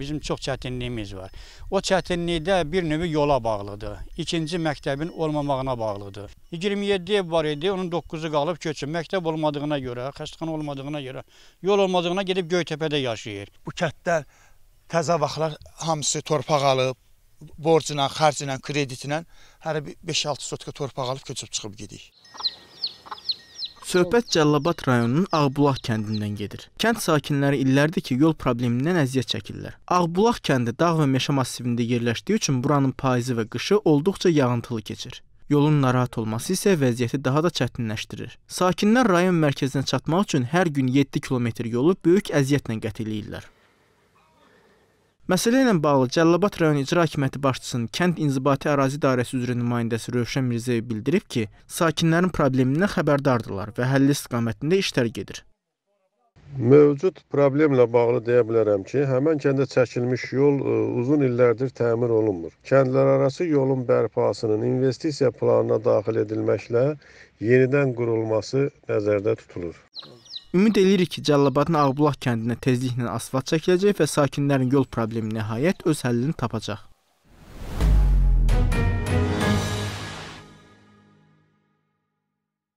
bizim çox çətinliyimiz var. O çətinlikdə bir növ yola bağlıdır. İkinci məktəbin olmamağına bağlıdır. 27 ev var idi, onun 9-u qalıb köçüb. Məktəb olmadığına görə, xəstəxana olmadığına görə, yol olmadığına gedib Göytəpədə yaşayır. Bu kəndlər təzə vaxtlar hamısı torpaq alıb, borcla, xərclə, kreditlə hər 5-6 sotka torpaq alıb köçüb çıxıb gedir. Söhbət Cəllabad rayonunun Ağbulaq kəndindən gedir. Kənd sakinləri illərdir ki, yol problemindən əziyyət çəkirlər. Ağbulaq kəndi dağ və meşə massivində yerləşdiyi üçün buranın payızı və qışı olduqca yağıntılı keçir. Yolun narahat olması isə vəziyyəti daha da çətinləşdirir. Sakinlər rayon mərkəzinə çatmaq üçün hər gün 7 kilometr yolu böyük əziyyətlə qət eləyirlər. Məsələ ilə bağlı Cəlilabad rayon icra hakimiyyəti başçısının kənd inzibati ərazi dairəsi üzrə nümayəndəsi Rövşən Mirzəyev bildirib ki, sakinlərin problemindən xəbərdardırlar və həlli istiqamətində işlər gedir. Mövcud problemlə bağlı deyə bilərəm ki, həmin kəndə çəkilmiş yol ə, e, uzun illərdir təmir olunmur. Kəndlər arası yolun bərpasının investisiya planına daxil edilməklə yenidən qurulması nəzərdə tutulur. Ümid edirik ki, Cəlilabadın Ağbulaq kəndinə tezliklə asfalt çəkiləcək və sakinlərin yol problemi nəhayət öz həllini tapacaq.